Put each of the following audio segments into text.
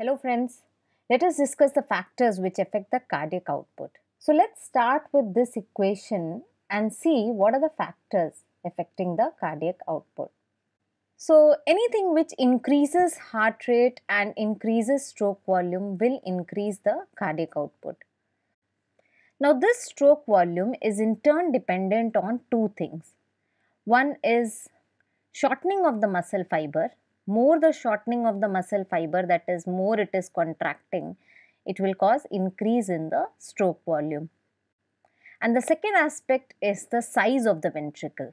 Hello friends, let us discuss the factors which affect the cardiac output. So let's start with this equation and see what are the factors affecting the cardiac output. So anything which increases heart rate and increases stroke volume will increase the cardiac output. Now this stroke volume is in turn dependent on two things. One is shortening of the muscle fiber more the shortening of the muscle fiber, that is, more it is contracting, it will cause increase in the stroke volume. And the second aspect is the size of the ventricle.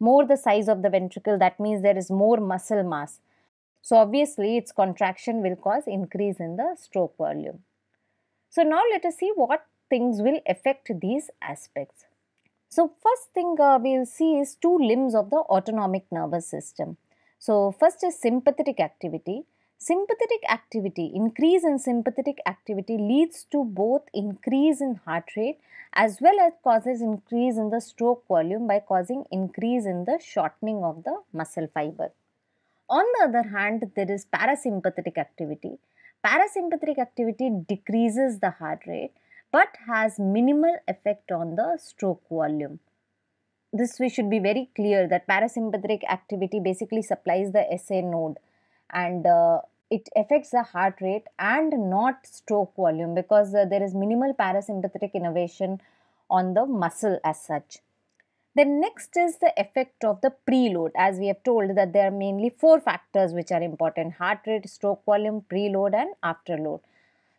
More the size of the ventricle, that means there is more muscle mass. So obviously its contraction will cause increase in the stroke volume. So now let us see what things will affect these aspects. So first thing uh, we will see is two limbs of the autonomic nervous system. So first is sympathetic activity. Sympathetic activity, increase in sympathetic activity leads to both increase in heart rate as well as causes increase in the stroke volume by causing increase in the shortening of the muscle fiber. On the other hand, there is parasympathetic activity. Parasympathetic activity decreases the heart rate but has minimal effect on the stroke volume this we should be very clear that parasympathetic activity basically supplies the SA node and uh, it affects the heart rate and not stroke volume because uh, there is minimal parasympathetic innervation on the muscle as such. Then next is the effect of the preload. As we have told that there are mainly four factors which are important. Heart rate, stroke volume, preload and afterload.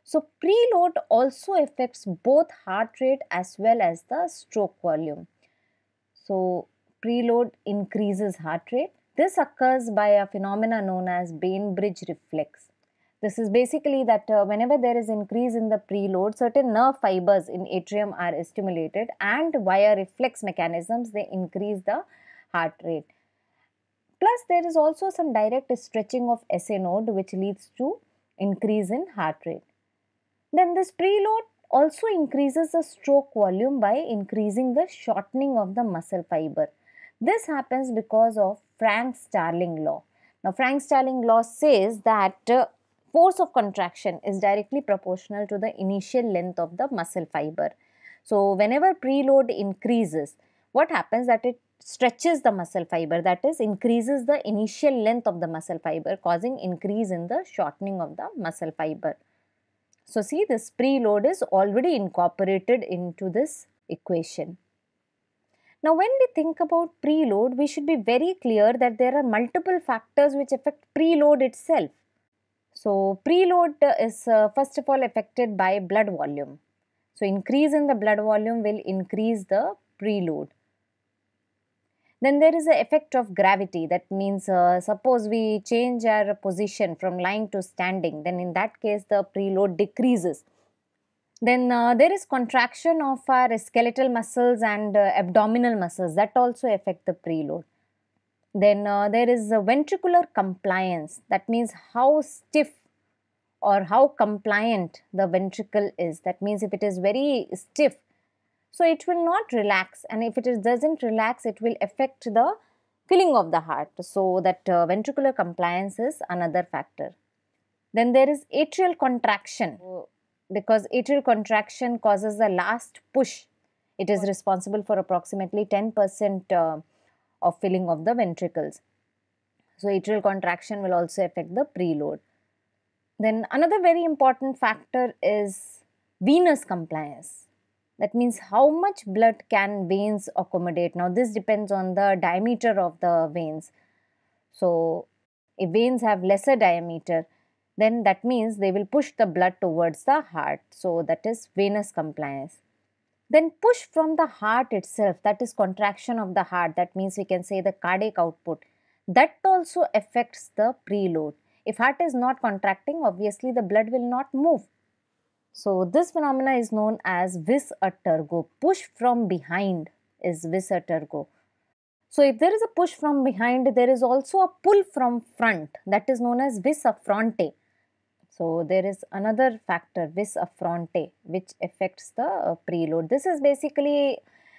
So preload also affects both heart rate as well as the stroke volume. So, preload increases heart rate. This occurs by a phenomena known as Bainbridge reflex. This is basically that uh, whenever there is increase in the preload, certain nerve fibers in atrium are stimulated and via reflex mechanisms they increase the heart rate. Plus, there is also some direct stretching of SA node which leads to increase in heart rate. Then this preload also increases the stroke volume by increasing the shortening of the muscle fiber. This happens because of Frank-Starling law. Now, Frank-Starling law says that uh, force of contraction is directly proportional to the initial length of the muscle fiber. So, whenever preload increases, what happens that it stretches the muscle fiber that is increases the initial length of the muscle fiber causing increase in the shortening of the muscle fiber. So see this preload is already incorporated into this equation. Now when we think about preload, we should be very clear that there are multiple factors which affect preload itself. So preload is uh, first of all affected by blood volume. So increase in the blood volume will increase the preload. Then there is the effect of gravity. That means uh, suppose we change our position from lying to standing, then in that case the preload decreases. Then uh, there is contraction of our skeletal muscles and uh, abdominal muscles that also affect the preload. Then uh, there is ventricular compliance. That means how stiff or how compliant the ventricle is. That means if it is very stiff, so it will not relax and if it doesn't relax it will affect the filling of the heart so that uh, ventricular compliance is another factor then there is atrial contraction oh. because atrial contraction causes the last push it is oh. responsible for approximately 10% uh, of filling of the ventricles so atrial contraction will also affect the preload then another very important factor is venous compliance that means how much blood can veins accommodate now this depends on the diameter of the veins so if veins have lesser diameter then that means they will push the blood towards the heart so that is venous compliance then push from the heart itself that is contraction of the heart that means we can say the cardiac output that also affects the preload if heart is not contracting obviously the blood will not move so this phenomena is known as vis a tergo. Push from behind is vis a tergo. So if there is a push from behind, there is also a pull from front that is known as vis a fronte. So there is another factor vis a fronte which affects the uh, preload. This is basically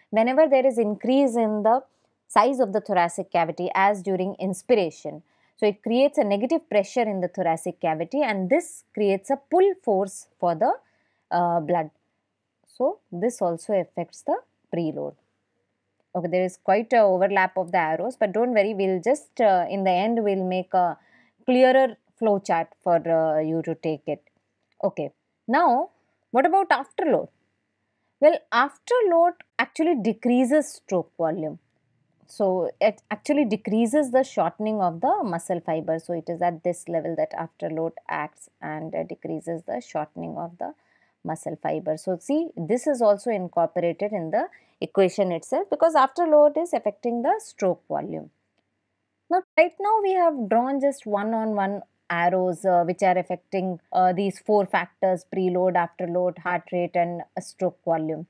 whenever there is increase in the size of the thoracic cavity as during inspiration. So it creates a negative pressure in the thoracic cavity and this creates a pull force for the uh, blood. So, this also affects the preload. Okay, there is quite a overlap of the arrows, but don't worry, we'll just uh, in the end, we'll make a clearer flow chart for uh, you to take it. Okay, now what about afterload? Well, afterload actually decreases stroke volume. So, it actually decreases the shortening of the muscle fiber. So, it is at this level that afterload acts and uh, decreases the shortening of the muscle fiber. So see this is also incorporated in the equation itself because after load is affecting the stroke volume. Now right now we have drawn just one on one arrows uh, which are affecting uh, these four factors preload, afterload, heart rate and stroke volume.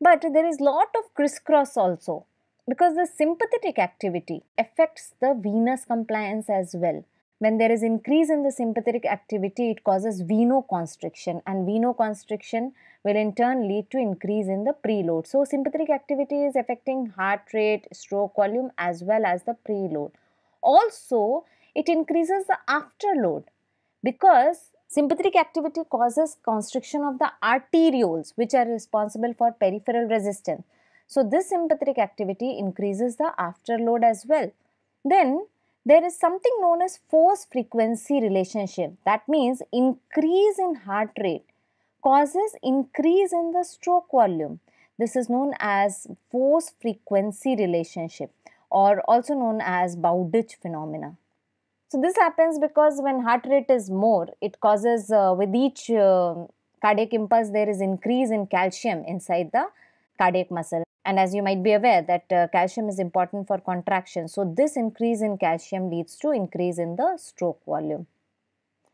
But there is lot of crisscross also because the sympathetic activity affects the venous compliance as well when there is increase in the sympathetic activity, it causes venoconstriction and venoconstriction will in turn lead to increase in the preload. So sympathetic activity is affecting heart rate, stroke volume as well as the preload. Also, it increases the afterload because sympathetic activity causes constriction of the arterioles which are responsible for peripheral resistance. So this sympathetic activity increases the afterload as well. Then there is something known as force frequency relationship. That means increase in heart rate causes increase in the stroke volume. This is known as force frequency relationship or also known as Bowditch phenomena. So this happens because when heart rate is more, it causes uh, with each uh, cardiac impulse there is increase in calcium inside the cardiac muscle and as you might be aware that uh, calcium is important for contraction. So this increase in calcium leads to increase in the stroke volume.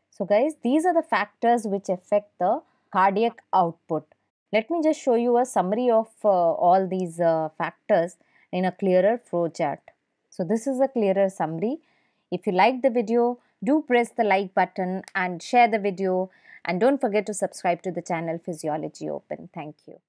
So guys, these are the factors which affect the cardiac output. Let me just show you a summary of uh, all these uh, factors in a clearer flow chart. So this is a clearer summary. If you like the video, do press the like button and share the video and don't forget to subscribe to the channel Physiology Open. Thank you.